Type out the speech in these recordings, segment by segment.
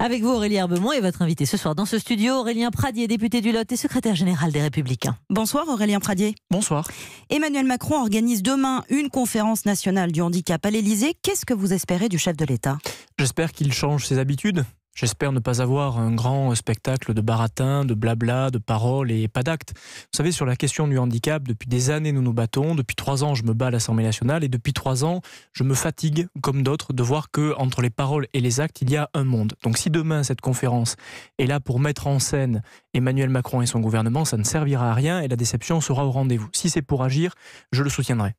Avec vous Aurélien Herbemont et votre invité ce soir dans ce studio, Aurélien Pradier, député du Lot et secrétaire général des Républicains. Bonsoir Aurélien Pradier. Bonsoir. Emmanuel Macron organise demain une conférence nationale du handicap à l'Elysée. Qu'est-ce que vous espérez du chef de l'État J'espère qu'il change ses habitudes, J'espère ne pas avoir un grand spectacle de baratin, de blabla, de paroles et pas d'actes. Vous savez, sur la question du handicap, depuis des années, nous nous battons. Depuis trois ans, je me bats à l'Assemblée nationale et depuis trois ans, je me fatigue, comme d'autres, de voir que entre les paroles et les actes, il y a un monde. Donc, si demain cette conférence est là pour mettre en scène Emmanuel Macron et son gouvernement, ça ne servira à rien et la déception sera au rendez-vous. Si c'est pour agir, je le soutiendrai.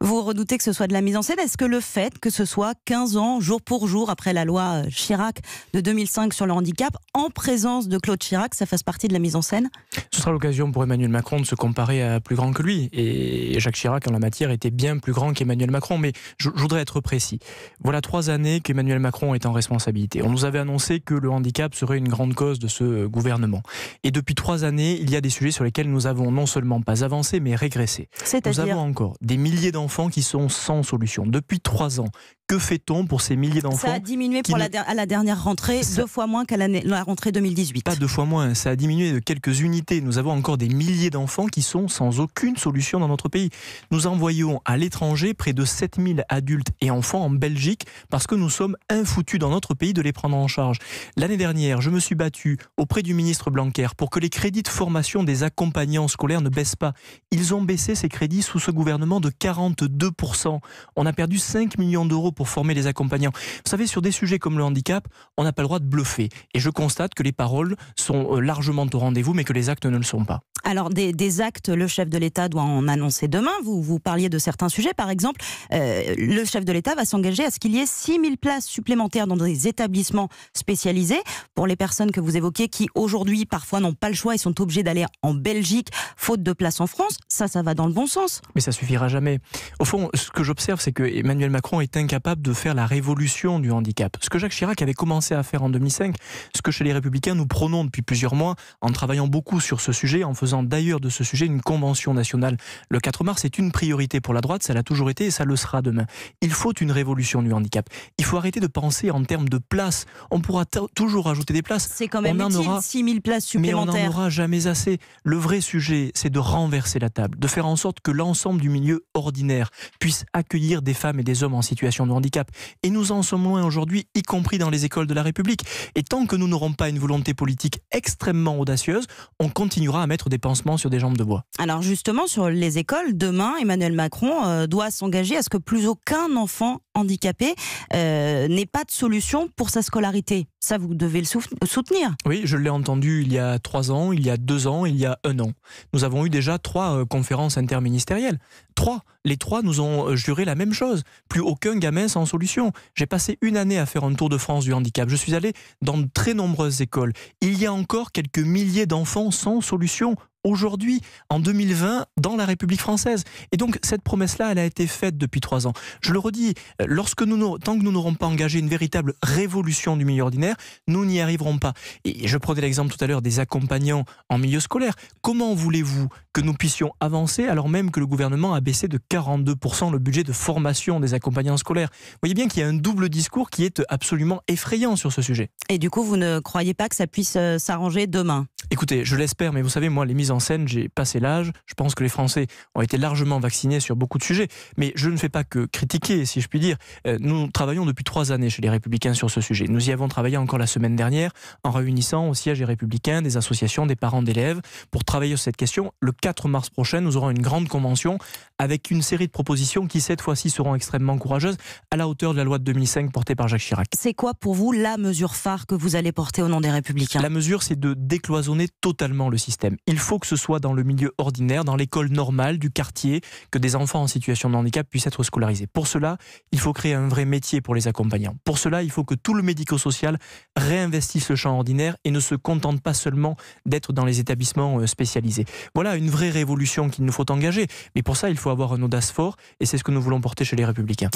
Vous redoutez que ce soit de la mise en scène. Est-ce que le fait que ce soit 15 ans, jour pour jour, après la loi euh, Chirac de 2005 sur le handicap, en présence de Claude Chirac, ça fasse partie de la mise en scène Ce sera l'occasion pour Emmanuel Macron de se comparer à plus grand que lui. Et Jacques Chirac, en la matière, était bien plus grand qu'Emmanuel Macron. Mais je, voudrais être précis. Voilà trois années qu'Emmanuel Macron est en responsabilité. On nous avait annoncé que le handicap serait une grande cause de ce gouvernement. Et depuis trois années, il y a des sujets sur lesquels nous avons non seulement pas avancé, mais régressé. Nous avons encore des milliers d'enfants enfants qui sont sans solution. Depuis trois ans, que fait-on pour ces milliers d'enfants Ça a diminué à la dernière rentrée, deux fois moins qu'à la rentrée 2018. Pas deux fois moins, ça a diminué de quelques unités. Nous avons encore des milliers d'enfants qui sont sans aucune solution dans notre pays. Nous envoyons à l'étranger près de 7000 adultes et enfants en Belgique parce que nous sommes infoutus dans notre pays de les prendre en charge. L'année dernière, je me suis battu auprès du ministre Blanquer pour que les crédits de formation des accompagnants scolaires ne baissent pas. Ils ont baissé ces crédits sous ce gouvernement de 40%. 2% On a perdu 5 millions d'euros pour former les accompagnants. Vous savez, sur des sujets comme le handicap, on n'a pas le droit de bluffer. Et je constate que les paroles sont euh, largement au rendez-vous, mais que les actes ne le sont pas. Alors, des, actes, le chef de l'État doit en annoncer demain. Vous, vous parliez de certains sujets. Par exemple, euh, le chef de l'État va s'engager à ce qu'il y ait 6000 places supplémentaires dans des établissements spécialisés pour les personnes que vous évoquez qui, aujourd'hui, parfois n'ont pas le choix et sont obligés d'aller en Belgique faute de place en France. Ça, ça va dans le bon sens. Mais ça suffira jamais. Au fond, ce que j'observe, c'est que Emmanuel Macron est incapable de faire la révolution du handicap. Ce que Jacques Chirac avait commencé à faire en 2005, ce que chez les Républicains nous prônons depuis plusieurs mois, en travaillant beaucoup sur ce sujet, en faisant d'ailleurs de ce sujet une convention nationale. Le 4 mars est une priorité pour la droite, ça l'a toujours été et ça le sera demain. Il faut une révolution du handicap. Il faut arrêter de penser en termes de places. On pourra toujours ajouter des places. C'est quand on en aura, 6 000 places supplémentaires. Mais on n'en aura jamais assez. Le vrai sujet, c'est de renverser la table, de faire en sorte que l'ensemble du milieu ordinaire puissent accueillir des femmes et des hommes en situation de handicap. Et nous en sommes loin aujourd'hui, y compris dans les écoles de la République. Et tant que nous n'aurons pas une volonté politique extrêmement audacieuse, on continuera à mettre des pansements sur des jambes de bois. Alors justement, sur les écoles, demain, Emmanuel Macron euh, doit s'engager à ce que plus aucun enfant handicapé euh, n'ait pas de solution pour sa scolarité. Ça, vous devez le soutenir. Oui, je l'ai entendu il y a trois ans, il y a deux ans, il y a un an. Nous avons eu déjà trois euh, conférences interministérielles. Trois. Les trois nous ont euh, juré la même chose. Plus aucun gamin sans solution. J'ai passé une année à faire un tour de France du handicap. Je suis allé dans de très nombreuses écoles. Il y a encore quelques milliers d'enfants sans solution aujourd'hui, en 2020, dans la République française. Et donc, cette promesse-là, elle a été faite depuis trois ans. Je le redis, lorsque nous, tant que nous n'aurons pas engagé une véritable révolution du milieu ordinaire, nous n'y arriverons pas. Et je prenais l'exemple tout à l'heure des accompagnants en milieu scolaire. Comment voulez-vous que nous puissions avancer alors même que le gouvernement a baissé de 42% le budget de formation des accompagnants scolaires Vous voyez bien qu'il y a un double discours qui est absolument effrayant sur ce sujet. Et du coup, vous ne croyez pas que ça puisse euh, s'arranger demain Écoutez, je l'espère, mais vous savez, moi, les mises en en scène, j'ai passé l'âge. Je pense que les Français ont été largement vaccinés sur beaucoup de sujets. Mais je ne fais pas que critiquer, si je puis dire. Euh, nous travaillons depuis trois années chez les Républicains sur ce sujet. Nous y avons travaillé encore la semaine dernière en réunissant au siège des Républicains des associations, des parents d'élèves pour travailler sur cette question. Le 4 mars prochain, nous aurons une grande convention avec une série de propositions qui, cette fois-ci, seront extrêmement courageuses, à la hauteur de la loi de 2005 portée par Jacques Chirac. C'est quoi pour vous la mesure phare que vous allez porter au nom des Républicains La mesure, c'est de décloisonner totalement le système. Il faut que ce soit dans le milieu ordinaire, dans l'école normale du quartier, que des enfants en situation de handicap puissent être scolarisés. Pour cela, il faut créer un vrai métier pour les accompagnants. Pour cela, il faut que tout le médico-social réinvestisse le champ ordinaire et ne se contente pas seulement d'être dans les établissements euh, spécialisés. Voilà une vraie révolution qu'il nous faut engager. Mais pour ça, il faut faut avoir un audace fort et c'est ce que nous voulons porter chez les Républicains.